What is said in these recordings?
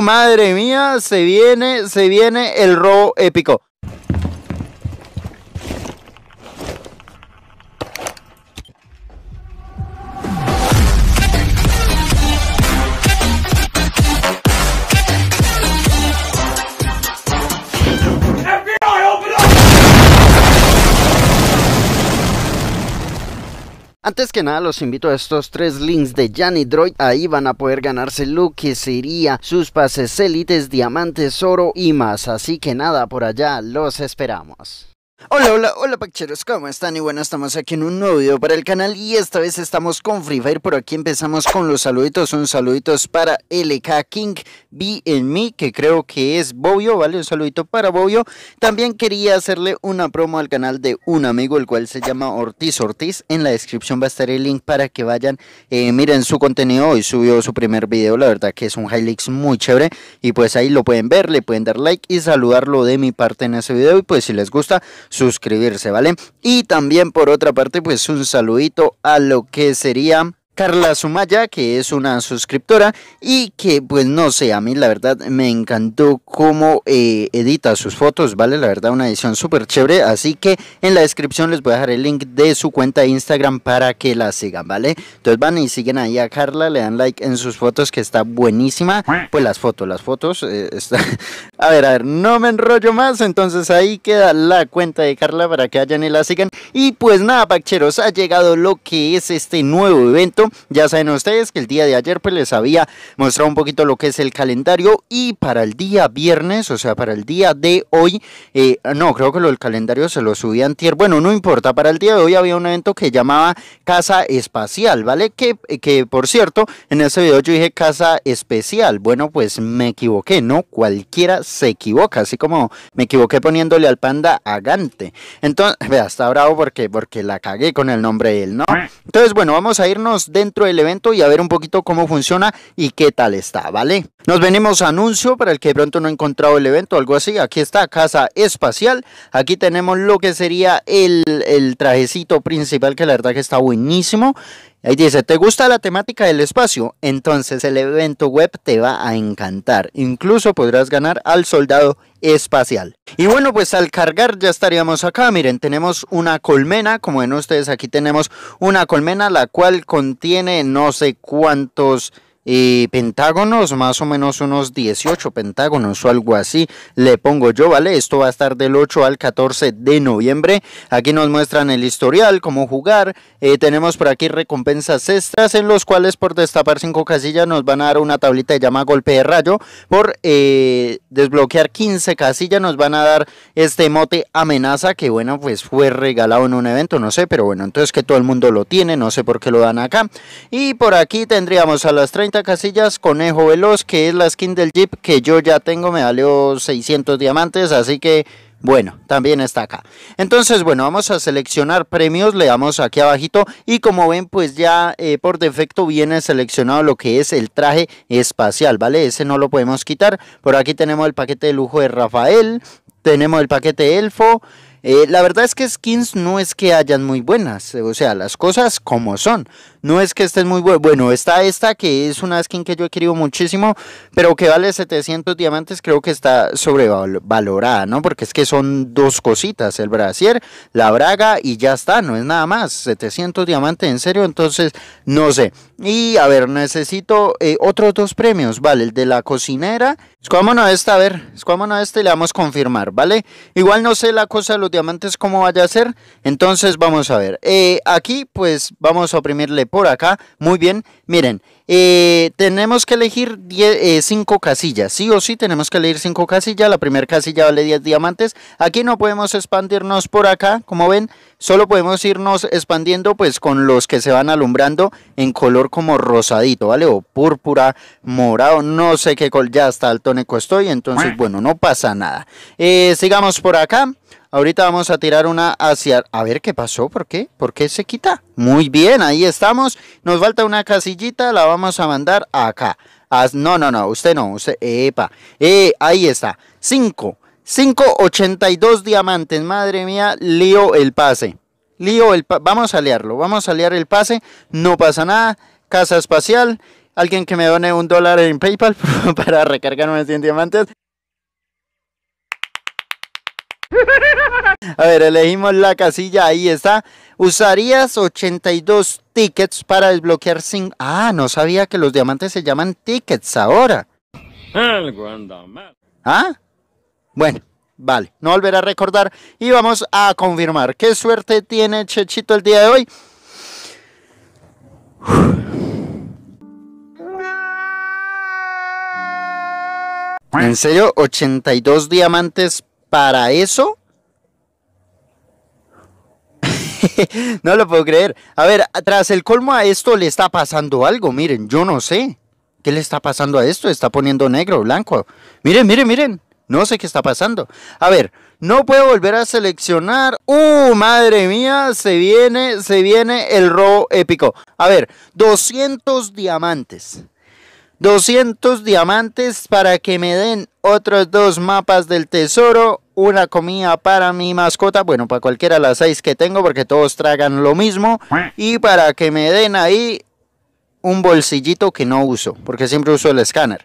madre mía, se viene, se viene el robo épico. Antes que nada los invito a estos tres links de y Droid, ahí van a poder ganarse lo que sería sus pases élites, diamantes, oro y más, así que nada, por allá los esperamos. Hola, hola, hola Pacheros, ¿cómo están? Y bueno, estamos aquí en un nuevo video para el canal y esta vez estamos con Free Fire, por aquí empezamos con los saluditos, son saluditos para LK King, B en que creo que es Bobio, ¿vale? Un saludito para Bobio. También quería hacerle una promo al canal de un amigo, el cual se llama Ortiz Ortiz, en la descripción va a estar el link para que vayan, eh, miren su contenido, hoy subió su primer video, la verdad que es un highlights muy chévere y pues ahí lo pueden ver, le pueden dar like y saludarlo de mi parte en ese video y pues si les gusta suscribirse, ¿vale? Y también por otra parte, pues un saludito a lo que sería Carla Sumaya, que es una suscriptora y que pues no sé, a mí la verdad me encantó cómo eh, edita sus fotos, ¿vale? La verdad una edición súper chévere, así que en la descripción les voy a dejar el link de su cuenta de Instagram para que la sigan, ¿vale? Entonces van y siguen ahí a Carla, le dan like en sus fotos que está buenísima, pues las fotos, las fotos, eh, a ver, a ver, no me enrollo más, entonces ahí queda la cuenta de Carla para que vayan y la sigan y pues nada, Pacheros, ha llegado lo que es este nuevo evento ya saben ustedes que el día de ayer pues les había mostrado un poquito lo que es el calendario y para el día viernes, o sea, para el día de hoy, eh, no, creo que lo del calendario se lo subí antier, bueno, no importa, para el día de hoy había un evento que llamaba Casa Espacial, ¿vale? Que, que por cierto, en ese video yo dije Casa Especial, bueno, pues me equivoqué, ¿no? Cualquiera se equivoca, así como me equivoqué poniéndole al panda Gante Entonces, vea, está bravo porque, porque la cagué con el nombre de él, ¿no? Entonces, bueno, vamos a irnos de dentro del evento y a ver un poquito cómo funciona y qué tal está, ¿vale? Nos venimos a anuncio para el que pronto no ha encontrado el evento algo así. Aquí está Casa Espacial. Aquí tenemos lo que sería el, el trajecito principal que la verdad que está buenísimo. Ahí dice, ¿te gusta la temática del espacio? Entonces el evento web te va a encantar. Incluso podrás ganar al soldado espacial. Y bueno, pues al cargar ya estaríamos acá. Miren, tenemos una colmena, como ven ustedes, aquí tenemos una colmena la cual contiene no sé cuántos pentágonos, más o menos unos 18 pentágonos o algo así, le pongo yo, ¿vale? Esto va a estar del 8 al 14 de noviembre. Aquí nos muestran el historial, cómo jugar. Eh, tenemos por aquí recompensas extras en los cuales por destapar 5 casillas nos van a dar una tablita llamada llama golpe de rayo. Por eh, desbloquear 15 casillas nos van a dar este mote amenaza que bueno, pues fue regalado en un evento, no sé, pero bueno, entonces que todo el mundo lo tiene, no sé por qué lo dan acá. Y por aquí tendríamos a las 30 casillas Conejo Veloz, que es la skin del Jeep que yo ya tengo, me valió 600 diamantes, así que bueno, también está acá. Entonces, bueno, vamos a seleccionar premios, le damos aquí abajito y como ven, pues ya eh, por defecto viene seleccionado lo que es el traje espacial, ¿vale? Ese no lo podemos quitar. Por aquí tenemos el paquete de lujo de Rafael, tenemos el paquete elfo. Eh, la verdad es que skins no es que hayan muy buenas, o sea, las cosas como son. No es que este es muy bueno. Bueno, está esta que es una skin que yo he querido muchísimo, pero que vale 700 diamantes, creo que está sobrevalorada, ¿no? Porque es que son dos cositas, el brasier, la braga y ya está, no es nada más. 700 diamantes, en serio, entonces no sé. Y a ver, necesito eh, otros dos premios, ¿vale? El de la cocinera. Escuámonos a esta, a ver, escuámonos a esta y le a confirmar, ¿vale? Igual no sé la cosa de los diamantes cómo vaya a ser, entonces vamos a ver. Eh, aquí pues vamos a oprimirle por acá. Muy bien, miren, eh, tenemos que elegir 5 eh, casillas. Sí o sí tenemos que elegir cinco casillas. La primera casilla vale 10 diamantes. Aquí no podemos expandirnos por acá, como ven. Solo podemos irnos expandiendo pues con los que se van alumbrando en color como rosadito, ¿vale? O púrpura, morado, no sé qué col. Ya hasta el tónico estoy, entonces bueno, no pasa nada. Eh, sigamos por acá. Ahorita vamos a tirar una hacia... A ver qué pasó, ¿por qué? ¿Por qué se quita? Muy bien, ahí estamos. Nos falta una casillita, la vamos a mandar acá. No, no, no, usted no, usted... Epa, eh, ahí está. 5, 82 diamantes, madre mía, lío el pase. Lío el pase, vamos a liarlo, vamos a liar el pase, no pasa nada. Casa espacial, alguien que me done un dólar en PayPal para recargarme 100 diamantes. A ver, elegimos la casilla, ahí está. Usarías 82 tickets para desbloquear sin... Ah, no sabía que los diamantes se llaman tickets ahora. ¿Ah? Bueno, vale, no volverá a recordar y vamos a confirmar. ¿Qué suerte tiene Chechito el día de hoy? ¿En serio? ¿82 diamantes para eso? no lo puedo creer. A ver, tras el colmo a esto le está pasando algo, miren, yo no sé. ¿Qué le está pasando a esto? Está poniendo negro, blanco. Miren, miren, miren. No sé qué está pasando. A ver, no puedo volver a seleccionar. ¡Uh, madre mía! Se viene, se viene el robo épico. A ver, 200 diamantes. 200 diamantes para que me den otros dos mapas del tesoro una comida para mi mascota, bueno, para cualquiera de las seis que tengo, porque todos tragan lo mismo, y para que me den ahí un bolsillito que no uso, porque siempre uso el escáner.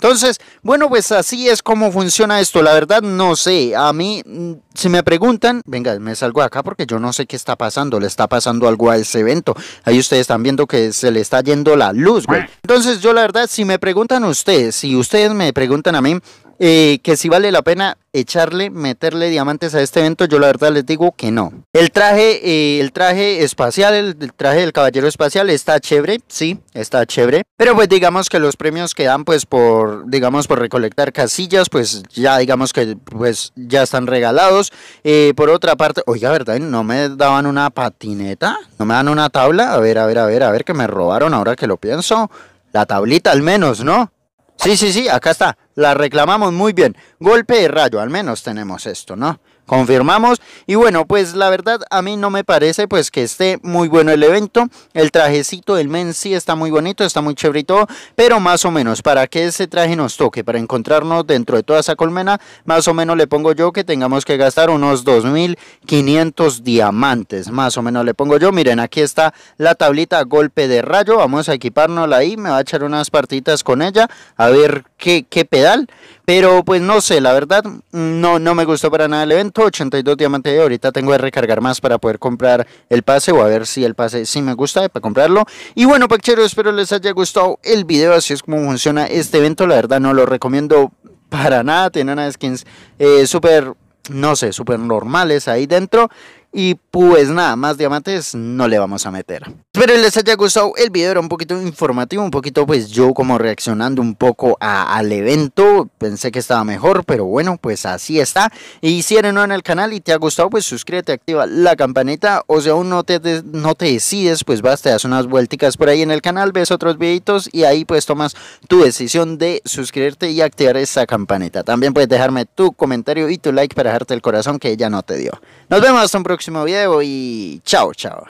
Entonces, bueno, pues así es como funciona esto. La verdad no sé. A mí, mm, si me preguntan, venga, me salgo acá porque yo no sé qué está pasando. Le está pasando algo a ese evento. Ahí ustedes están viendo que se le está yendo la luz, güey. Entonces, yo la verdad, si me preguntan ustedes, si ustedes me preguntan a mí, eh, que si vale la pena echarle, meterle diamantes a este evento, yo la verdad les digo que no. El traje, eh, el traje espacial, el, traje del caballero espacial está chévere, sí, está chévere. Pero pues digamos que los premios que dan pues por, digamos por recolectar casillas, pues ya digamos que pues ya están regalados. Eh, por otra parte, oiga, ¿verdad? ¿No me daban una patineta? ¿No me dan una tabla? A ver, a ver, a ver, a ver, que me robaron ahora que lo pienso. La tablita al menos, ¿no? Sí, sí, sí, acá está la reclamamos muy bien. Golpe de rayo, al menos tenemos esto, ¿no? Confirmamos. Y bueno, pues la verdad a mí no me parece pues que esté muy bueno el evento. El trajecito del men sí está muy bonito, está muy chéverito, pero más o menos para que ese traje nos toque, para encontrarnos dentro de toda esa colmena, más o menos le pongo yo que tengamos que gastar unos 2.500 diamantes, más o menos le pongo yo. Miren, aquí está la tablita golpe de rayo, vamos a equipárnosla ahí, me va a echar unas partitas con ella, a ver qué, pedal. Pero pues no sé, la verdad, no, no me gustó para nada el evento. 82 diamantes, ahorita tengo que recargar más para poder comprar el pase o a ver si el pase sí me gusta para comprarlo. Y bueno, Pachero, espero les haya gustado el video, así es como funciona este evento. La verdad, no lo recomiendo para nada. Tienen de skins eh, súper, no sé, súper normales ahí dentro. Y pues nada, más diamantes no le vamos a meter. Espero les haya gustado el video, era un poquito informativo, un poquito pues yo como reaccionando un poco al evento. Pensé que estaba mejor, pero bueno, pues así está. Y si eres nuevo en el canal y te ha gustado, pues suscríbete, activa la campanita. O si aún no te, no te decides, pues vas, te das unas vuelticas por ahí en el canal, ves otros videitos y ahí pues tomas tu decisión de suscribirte y activar esa campanita. También puedes dejarme tu comentario y tu like para dejarte el corazón que ella no te dio. Nos vemos hasta un próximo próximo video y chao, chao.